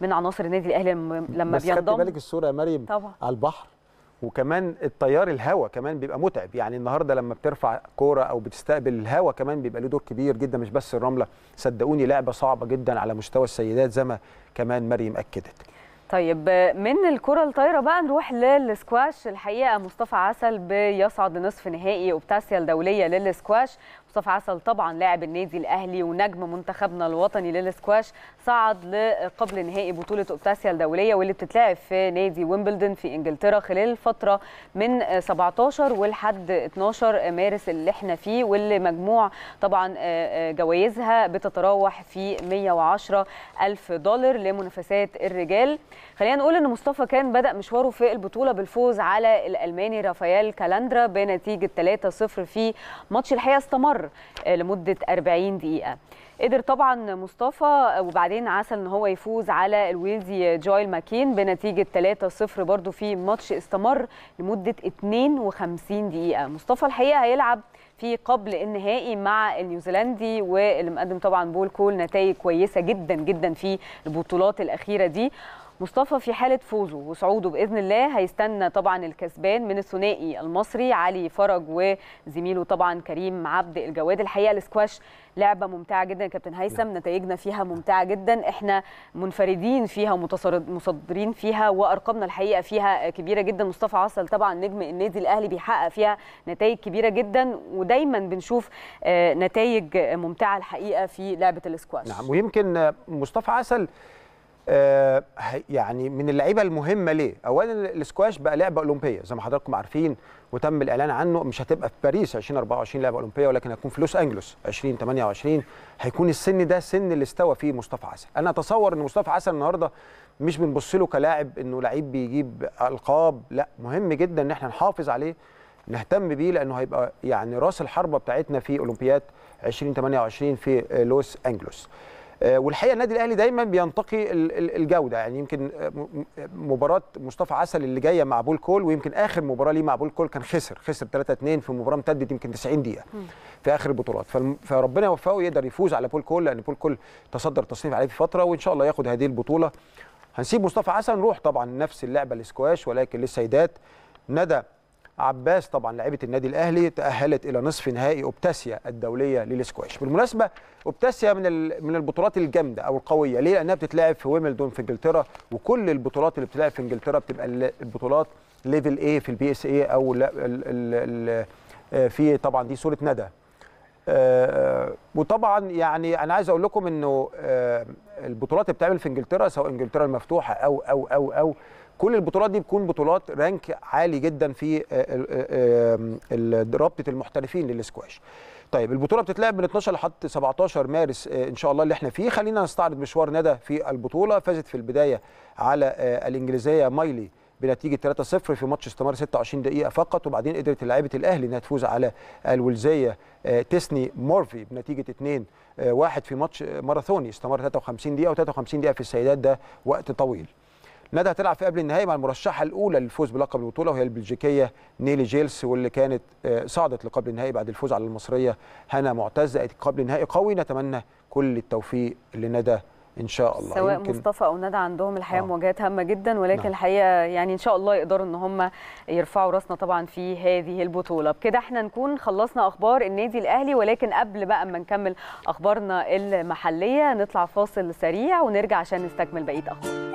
من عناصر النادي الاهلي لما بس بينضم بس خدت بالك الصوره يا مريم طبعا. على البحر وكمان التيار الهوا كمان بيبقى متعب يعني النهارده لما بترفع كوره او بتستقبل الهوا كمان بيبقى له دور كبير جدا مش بس الرمله صدقوني لعبه صعبه جدا على مستوى السيدات زي ما كمان مريم اكدت طيب من الكره الطايره بقى نروح للسكواش الحقيقه مصطفى عسل بيصعد لنصف نهائي اوبتاسيا الدوليه للسكواش مصطفى عسل طبعا لاعب النادي الاهلي ونجم منتخبنا الوطني للسكواش صعد لقبل نهائي بطوله اوبتاسيا الدوليه واللي بتتلعب في نادي ويمبلدون في انجلترا خلال الفتره من 17 ولحد 12 مارس اللي احنا فيه واللي مجموع طبعا آه، آه، جوائزها بتتراوح في 110 الف دولار لمنافسات الرجال خلينا نقول ان مصطفى كان بدا مشواره في البطوله بالفوز على الالماني رافائيل كالاندرا بنتيجه 3-0 في ماتش الحقيقه استمر لمده 40 دقيقه قدر طبعا مصطفى وبعدين عسل ان هو يفوز على الويلزي جويل ماكين بنتيجه 3-0 برضو في ماتش استمر لمده 52 دقيقه مصطفى الحقيقه هيلعب في قبل النهائي مع النيوزيلندي واللي مقدم طبعا بول كول نتائج كويسه جدا جدا في البطولات الاخيره دي مصطفى في حاله فوزه وصعوده باذن الله هيستنى طبعا الكسبان من الثنائي المصري علي فرج وزميله طبعا كريم عبد الجواد الحقيقه الاسكواش لعبه ممتعه جدا يا كابتن هيثم نعم. نتائجنا فيها ممتعه جدا احنا منفردين فيها ومتصدرين فيها وارقامنا الحقيقه فيها كبيره جدا مصطفى عسل طبعا نجم النادي الاهلي بيحقق فيها نتائج كبيره جدا ودايما بنشوف آه، نتائج ممتعه الحقيقه في لعبه الاسكواش نعم ويمكن مصطفى عسل آه، يعني من اللعيبه المهمه ليه؟ اولا الاسكواش بقى لعبه اولمبيه زي ما حضراتكم عارفين وتم الاعلان عنه مش هتبقى في باريس 2024 لعبه اولمبيه ولكن هتكون في لوس انجلوس 2028 هيكون السن ده سن اللي استوى فيه مصطفى عسل. انا اتصور ان مصطفى عسل النهارده مش بنبص له كلاعب انه لعيب بيجيب القاب، لا مهم جدا ان احنا نحافظ عليه نهتم بيه لانه هيبقى يعني راس الحربه بتاعتنا في اولمبياد 2028 في لوس انجلوس. آه، والحقيقه النادي الاهلي دايما بينتقي الجوده يعني يمكن آه، مباراه مصطفى عسل اللي جايه مع بول كول ويمكن اخر مباراه ليه مع بول كول كان خسر خسر 3 2 في مباراه امتدت يمكن 90 دقيقه في اخر البطولات فربنا يوفقه يقدر يفوز على بول كول لان بول كول تصدر تصنيف عليه في فتره وان شاء الله ياخد هذه البطوله هنسيب مصطفى عسل نروح طبعا نفس اللعبه الاسكواش ولكن للسيدات ندى عباس طبعا لعيبه النادي الاهلي تاهلت الى نصف نهائي اوبتاسيا الدوليه للسكواش بالمناسبه اوبتاسيا من من البطولات الجامده او القويه ليه لانها بتتلعب في ويملدون في انجلترا وكل البطولات اللي بتتلعب في انجلترا بتبقى البطولات ليفل ايه في البي اس اي او الـ الـ الـ الـ في طبعا دي صوره ندى آه، آه، وطبعا يعني انا عايز اقول لكم انه آه، البطولات اللي بتتعمل في انجلترا سواء انجلترا المفتوحه او او او او كل البطولات دي بتكون بطولات رانك عالي جدا في آه، آه، آه، رابطه المحترفين للسكواش طيب البطوله بتتلعب من 12 لحد 17 مارس ان شاء الله اللي احنا فيه خلينا نستعرض مشوار ندى في البطوله فازت في البدايه على الانجليزيه مايلي بنتيجه 3-0 في ماتش استمر 26 دقيقه فقط وبعدين قدرت لعيبه الاهلي انها تفوز على الولزيه تسني مورفي بنتيجه 2-1 في ماتش ماراثوني استمر 53 دقيقه و53 دقيقه في السيدات ده وقت طويل ندى هتلعب في قبل النهائي مع المرشحه الاولى للفوز بلقب البطوله وهي البلجيكيه نيلي جيلس واللي كانت آه، صعدت لقبل النهائي بعد الفوز على المصريه هنا معتز قبل النهائي قوي نتمنى كل التوفيق لندى ان شاء الله سواء يمكن... مصطفى او ندى عندهم الحقيقه آه. مواجهات هامه جدا ولكن نعم. الحقيقه يعني ان شاء الله يقدروا ان هم يرفعوا راسنا طبعا في هذه البطوله بكده احنا نكون خلصنا اخبار النادي الاهلي ولكن قبل بقى ما نكمل اخبارنا المحليه نطلع فاصل سريع ونرجع عشان نستكمل بقيه اخبار